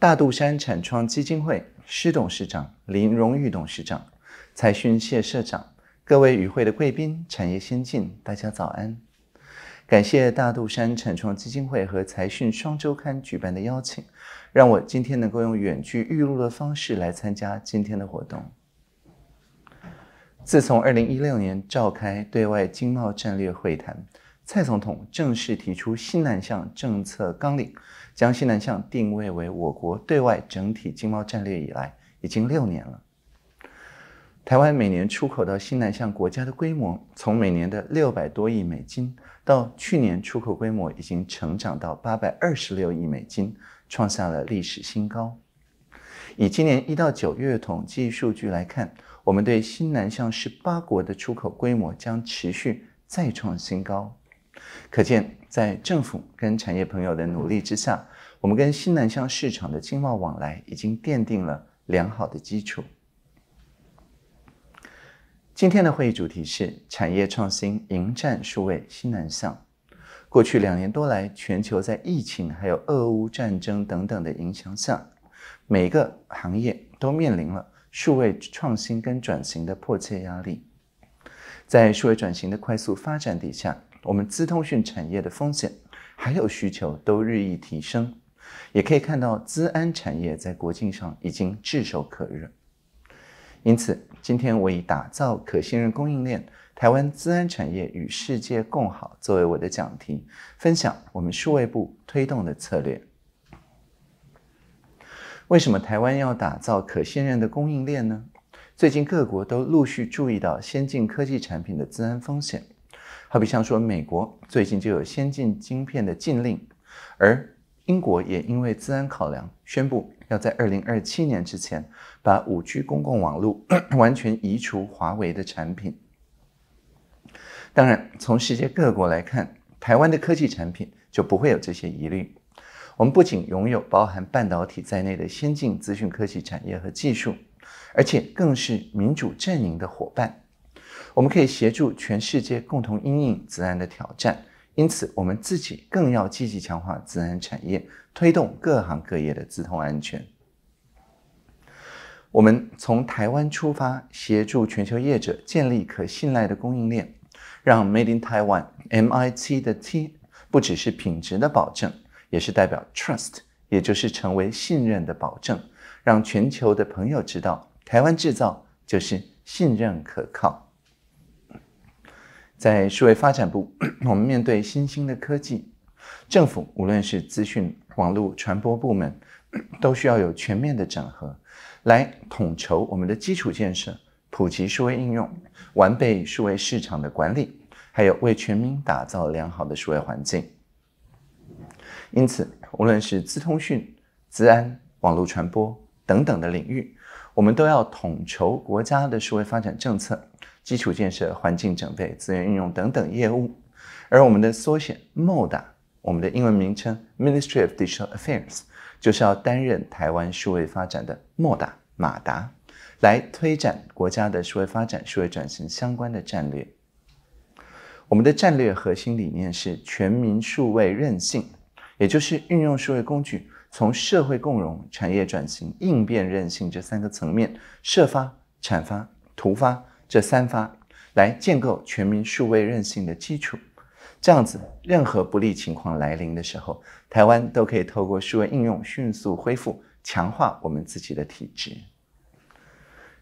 大渡山产创基金会施董事长、林荣誉董事长、财讯谢社长，各位与会的贵宾、产业先进，大家早安！感谢大渡山产创基金会和财讯双周刊举办的邀请，让我今天能够用远距预录的方式来参加今天的活动。自从二零一六年召开对外经贸战略会谈。蔡总统正式提出“新南向”政策纲领，将“新南向”定位为我国对外整体经贸战略以来，已经六年了。台湾每年出口到新南向国家的规模，从每年的六百多亿美金，到去年出口规模已经成长到八百二十六亿美金，创下了历史新高。以今年一到九月统计数据来看，我们对新南向十八国的出口规模将持续再创新高。可见，在政府跟产业朋友的努力之下，我们跟西南向市场的经贸往来已经奠定了良好的基础。今天的会议主题是“产业创新，迎战数位西南向”。过去两年多来，全球在疫情还有俄乌战争等等的影响下，每个行业都面临了数位创新跟转型的迫切压力。在数位转型的快速发展底下，我们资通讯产业的风险还有需求都日益提升，也可以看到资安产业在国际上已经炙手可热。因此，今天我以“打造可信任供应链，台湾资安产业与世界共好”作为我的讲题，分享我们数位部推动的策略。为什么台湾要打造可信任的供应链呢？最近各国都陆续注意到先进科技产品的资安风险。好比像说，美国最近就有先进晶片的禁令，而英国也因为自安考量，宣布要在二零二七年之前，把五 G 公共网络 完全移除华为的产品。当然，从世界各国来看，台湾的科技产品就不会有这些疑虑。我们不仅拥有包含半导体在内的先进资讯科技产业和技术，而且更是民主阵营的伙伴。我们可以协助全世界共同应应自然的挑战，因此我们自己更要积极强化自然产业，推动各行各业的自通安全。我们从台湾出发，协助全球业者建立可信赖的供应链，让 Made in Taiwan M I T 的 T 不只是品质的保证，也是代表 Trust，也就是成为信任的保证，让全球的朋友知道台湾制造就是信任可靠。在数位发展部，我们面对新兴的科技，政府无论是资讯网络传播部门，都需要有全面的整合，来统筹我们的基础建设、普及数位应用、完备数位市场的管理，还有为全民打造良好的数位环境。因此，无论是资通讯、资安、网络传播等等的领域。我们都要统筹国家的数位发展政策、基础建设、环境准备、资源运用等等业务，而我们的缩写 MODA，我们的英文名称 Ministry of Digital Affairs，就是要担任台湾数位发展的 MODA 马达，来推展国家的数位发展、数位转型相关的战略。我们的战略核心理念是全民数位韧性，也就是运用数位工具。从社会共融、产业转型、应变韧性这三个层面，设发、产发、图发这三发来建构全民数位韧性的基础。这样子，任何不利情况来临的时候，台湾都可以透过数位应用迅速恢复，强化我们自己的体质。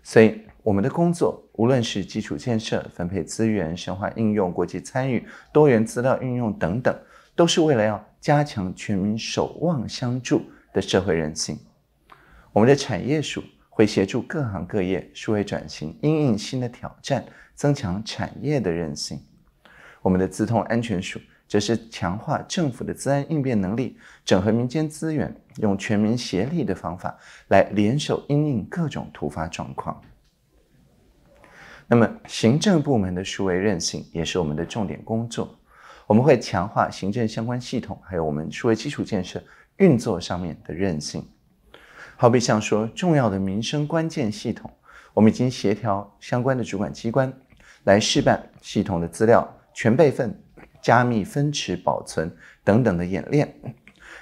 所以，我们的工作，无论是基础建设、分配资源、深化应用、国际参与、多元资料运用等等，都是为了要。加强全民守望相助的社会韧性。我们的产业署会协助各行各业数位转型，应应新的挑战，增强产业的韧性。我们的资通安全署则是强化政府的资安应变能力，整合民间资源，用全民协力的方法来联手应应各种突发状况。那么，行政部门的数位韧性也是我们的重点工作。我们会强化行政相关系统，还有我们社会基础建设运作上面的韧性。好比像说重要的民生关键系统，我们已经协调相关的主管机关来试办系统的资料全备份、加密分池保存等等的演练，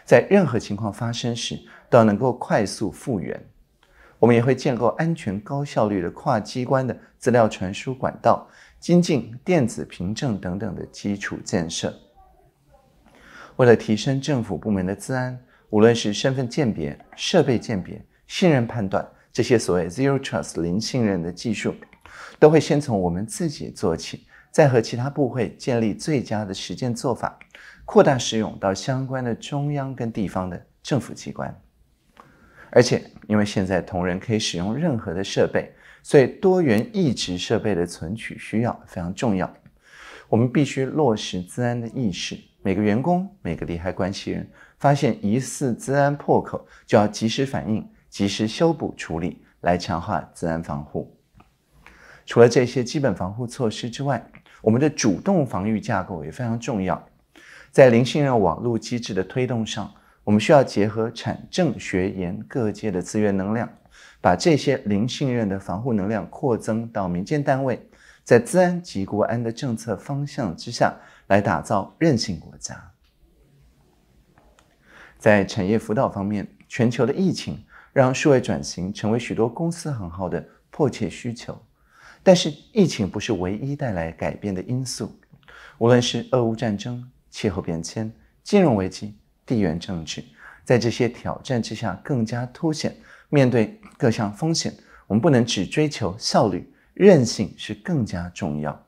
在任何情况发生时，都要能够快速复原。我们也会建构安全、高效率的跨机关的资料传输管道。精进电子凭证等等的基础建设，为了提升政府部门的治安，无论是身份鉴别、设备鉴别、信任判断这些所谓 zero trust 零信任的技术，都会先从我们自己做起，再和其他部会建立最佳的实践做法，扩大使用到相关的中央跟地方的政府机关。而且，因为现在同仁可以使用任何的设备。所以，多元异制设备的存取需要非常重要。我们必须落实治安的意识，每个员工、每个利害关系人发现疑似治安破口，就要及时反应，及时修补处理，来强化治安防护。除了这些基本防护措施之外，我们的主动防御架构也非常重要。在零信任网络机制的推动上，我们需要结合产政学研各界的资源能量。把这些零信任的防护能量扩增到民间单位，在治安及国安的政策方向之下，来打造韧性国家。在产业辅导方面，全球的疫情让数位转型成为许多公司行号的迫切需求。但是，疫情不是唯一带来改变的因素，无论是俄乌战争、气候变迁、金融危机、地缘政治。在这些挑战之下，更加凸显，面对各项风险，我们不能只追求效率，韧性是更加重要。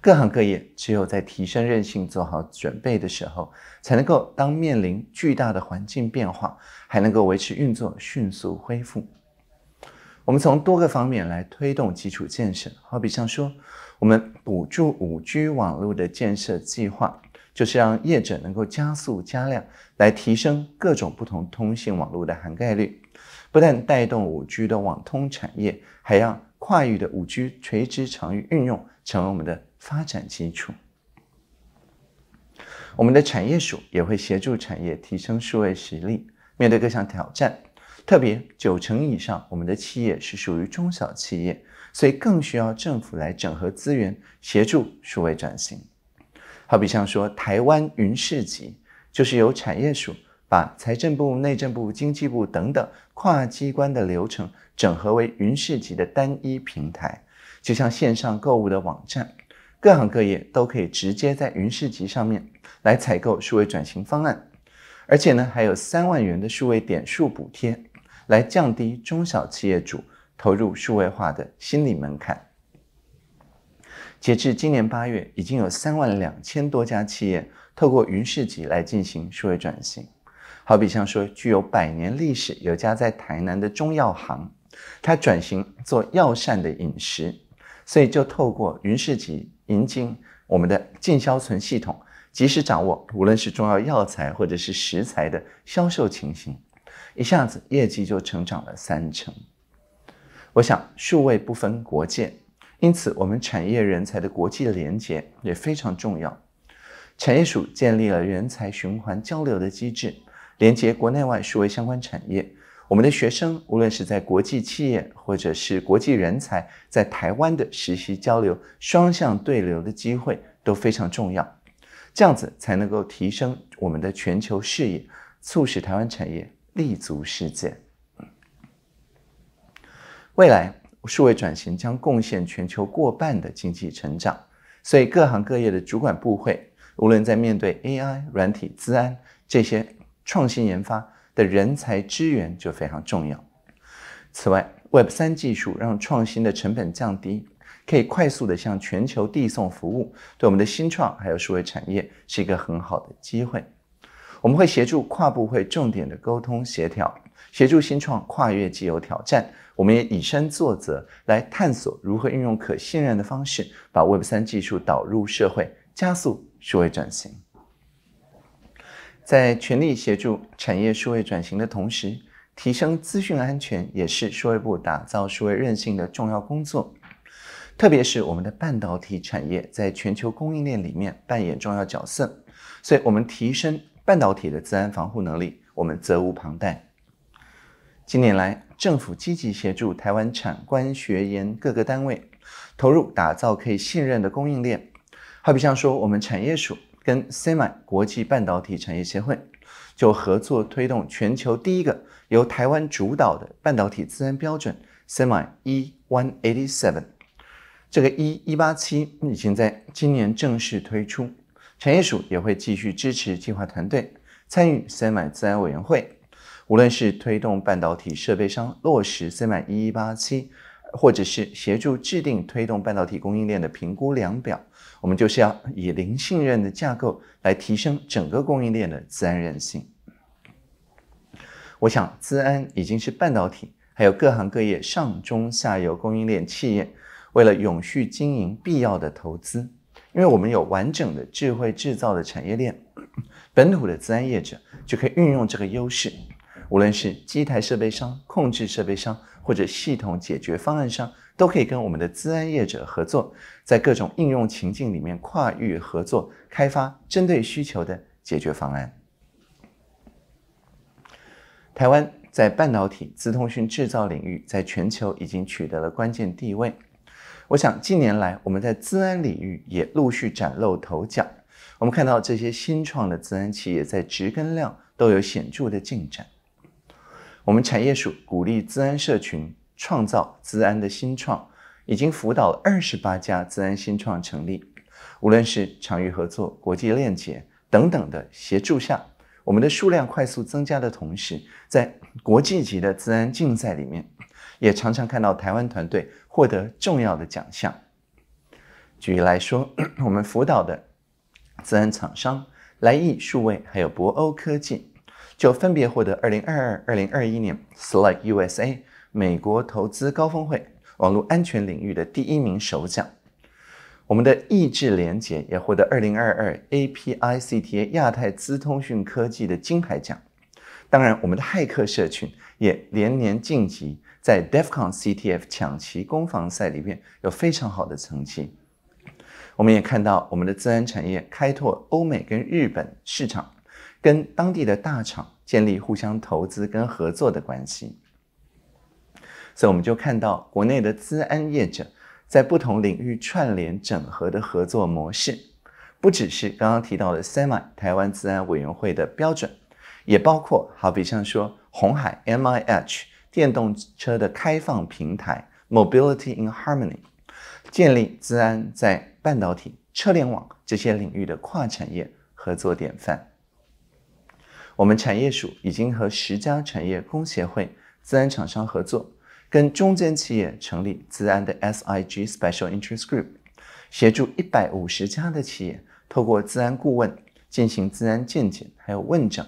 各行各业只有在提升韧性、做好准备的时候，才能够当面临巨大的环境变化，还能够维持运作、迅速恢复。我们从多个方面来推动基础建设，好比像说，我们补助 5G 网络的建设计划。就是让业者能够加速加量，来提升各种不同通信网络的涵盖率，不但带动五 G 的网通产业，还让跨域的五 G 垂直场域运用成为我们的发展基础。我们的产业署也会协助产业提升数位实力，面对各项挑战。特别九成以上我们的企业是属于中小企业，所以更需要政府来整合资源，协助数位转型。好比像说台湾云市集，就是由产业署把财政部、内政部、经济部等等跨机关的流程整合为云市集的单一平台，就像线上购物的网站，各行各业都可以直接在云市集上面来采购数位转型方案，而且呢还有三万元的数位点数补贴，来降低中小企业主投入数位化的心理门槛。截至今年八月，已经有三万两千多家企业透过云市集来进行数位转型。好比像说，具有百年历史有家在台南的中药行，它转型做药膳的饮食，所以就透过云市集引进我们的进销存系统，及时掌握无论是中药药材或者是食材的销售情形，一下子业绩就成长了三成。我想，数位不分国界。因此，我们产业人才的国际连接也非常重要。产业署建立了人才循环交流的机制，连接国内外数位相关产业。我们的学生无论是在国际企业，或者是国际人才，在台湾的实习交流，双向对流的机会都非常重要。这样子才能够提升我们的全球视野，促使台湾产业立足世界。未来。数位转型将贡献全球过半的经济成长，所以各行各业的主管部会，无论在面对 AI、软体、资安这些创新研发的人才资源就非常重要。此外，Web 三技术让创新的成本降低，可以快速的向全球递送服务，对我们的新创还有数位产业是一个很好的机会。我们会协助跨部会重点的沟通协调。协助新创跨越既有挑战，我们也以身作则，来探索如何运用可信任的方式，把 Web 三技术导入社会，加速数位转型。在全力协助产业数位转型的同时，提升资讯安全也是数位部打造数位韧性的重要工作。特别是我们的半导体产业在全球供应链里面扮演重要角色，所以我们提升半导体的自然防护能力，我们责无旁贷。近年来，政府积极协助台湾产官学研各个单位投入打造可以信任的供应链。好比像说，我们产业署跟 s e m i 国际半导体产业协会就合作推动全球第一个由台湾主导的半导体自然标准 s e m i c o n i g h t y s E187。这个 E187 已经在今年正式推出，产业署也会继续支持计划团队参与 s e m i 自然委员会。无论是推动半导体设备商落实《三 i 一一八七》，或者是协助制定推动半导体供应链的评估量表，我们就是要以零信任的架构来提升整个供应链的自然韧性。我想，资安已经是半导体还有各行各业上中下游供应链企业为了永续经营必要的投资，因为我们有完整的智慧制造的产业链，本土的资安业者就可以运用这个优势。无论是机台设备商、控制设备商，或者系统解决方案商，都可以跟我们的资安业者合作，在各种应用情境里面跨域合作，开发针对需求的解决方案。台湾在半导体、资通讯制造领域，在全球已经取得了关键地位。我想近年来我们在资安领域也陆续崭露头角，我们看到这些新创的资安企业在植根量都有显著的进展。我们产业署鼓励资安社群创造资安的新创，已经辅导了二十八家资安新创成立。无论是场域合作、国际链接等等的协助下，我们的数量快速增加的同时，在国际级的资安竞赛里面，也常常看到台湾团队获得重要的奖项。举例来说，我们辅导的资安厂商莱易数位还有博欧科技。就分别获得二零二二、二零二一年 s l a d USA 美国投资高峰会网络安全领域的第一名首奖。我们的意智联结也获得二零二二 APICTA 亚太资通讯科技的金牌奖。当然，我们的骇客社群也连年晋级，在 Defcon CTF 抢旗攻防赛里面有非常好的成绩。我们也看到我们的自然产业开拓欧美跟日本市场，跟当地的大厂。建立互相投资跟合作的关系，所以我们就看到国内的资安业者在不同领域串联整合的合作模式，不只是刚刚提到的 s e m i 台湾资安委员会的标准，也包括好比像说红海 M I H 电动车的开放平台 Mobility in Harmony，建立资安在半导体、车联网这些领域的跨产业合作典范。我们产业署已经和十家产业工协会、自安厂商合作，跟中间企业成立自安的 SIG Special Interest Group，协助一百五十家的企业透过自安顾问进行自安鉴检，还有问诊，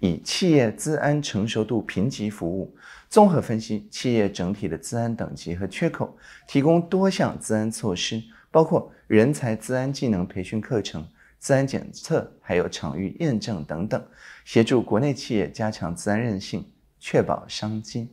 以企业资安成熟度评级服务，综合分析企业整体的资安等级和缺口，提供多项资安措施，包括人才资安技能培训课程。自然检测，还有场域验证等等，协助国内企业加强自然韧性，确保商机。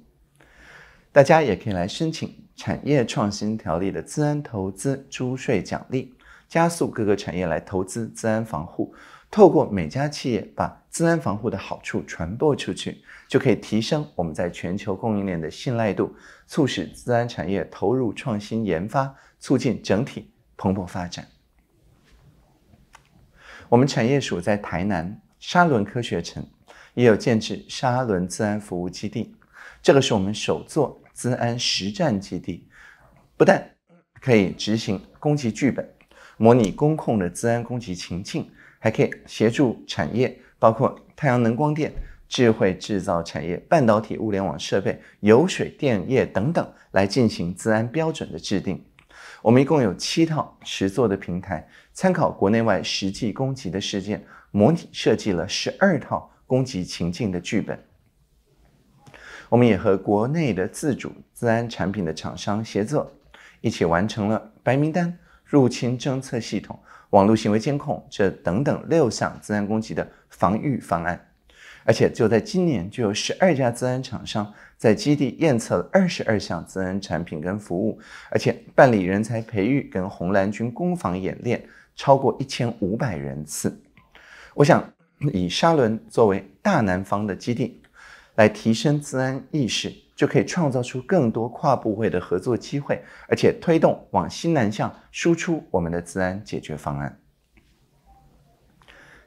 大家也可以来申请产业创新条例的自然投资租税奖励，加速各个产业来投资自然防护。透过每家企业把自然防护的好处传播出去，就可以提升我们在全球供应链的信赖度，促使自然产业投入创新研发，促进整体蓬勃发展。我们产业署在台南沙伦科学城也有建置沙伦自安服务基地，这个是我们首座自安实战基地，不但可以执行攻击剧本，模拟公控的自安攻击情境，还可以协助产业，包括太阳能光电、智慧制造产业、半导体、物联网设备、油水电业等等，来进行自安标准的制定。我们一共有七套实作的平台，参考国内外实际攻击的事件，模拟设计了十二套攻击情境的剧本。我们也和国内的自主自安产品的厂商协作，一起完成了白名单入侵侦测系统、网络行为监控这等等六项自然攻击的防御方案。而且就在今年，就有十二家自安厂商在基地验测了二十二项自安产品跟服务，而且办理人才培育跟红蓝军攻防演练超过一千五百人次。我想以沙伦作为大南方的基地，来提升自安意识，就可以创造出更多跨部会的合作机会，而且推动往西南向输出我们的自安解决方案。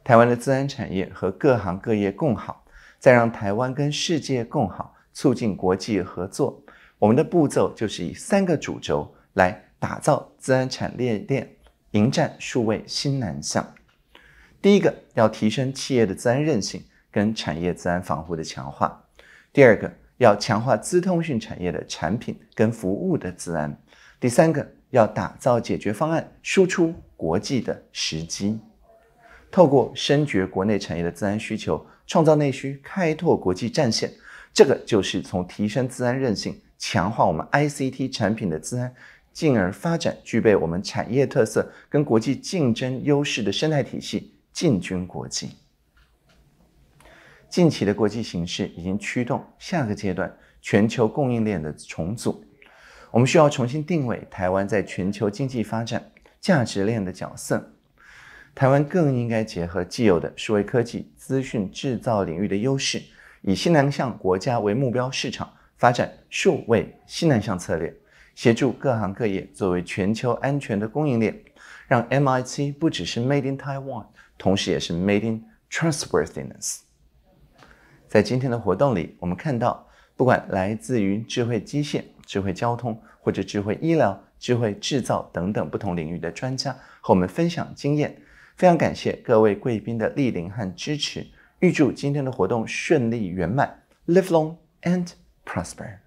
台湾的自然产业和各行各业共好，再让台湾跟世界共好，促进国际合作。我们的步骤就是以三个主轴来打造自然产业链，迎战数位新南向。第一个要提升企业的自然韧性跟产业自然防护的强化；第二个要强化资通讯产业的产品跟服务的自然；第三个要打造解决方案输出国际的时机。透过深掘国内产业的自然需求，创造内需，开拓国际战线，这个就是从提升自然韧性，强化我们 ICT 产品的自然，进而发展具备我们产业特色跟国际竞争优势的生态体系，进军国际。近期的国际形势已经驱动下个阶段全球供应链的重组，我们需要重新定位台湾在全球经济发展价值链的角色。台湾更应该结合既有的数位科技、资讯制造领域的优势，以西南向国家为目标市场，发展数位西南向策略，协助各行各业作为全球安全的供应链，让 M I C 不只是 Made in Taiwan，同时也是 Made in t r a n s w o r t h i n e s s 在今天的活动里，我们看到，不管来自于智慧机械、智慧交通或者智慧医疗、智慧制造等等不同领域的专家，和我们分享经验。非常感谢各位贵宾的莅临和支持，预祝今天的活动顺利圆满。Live long and prosper。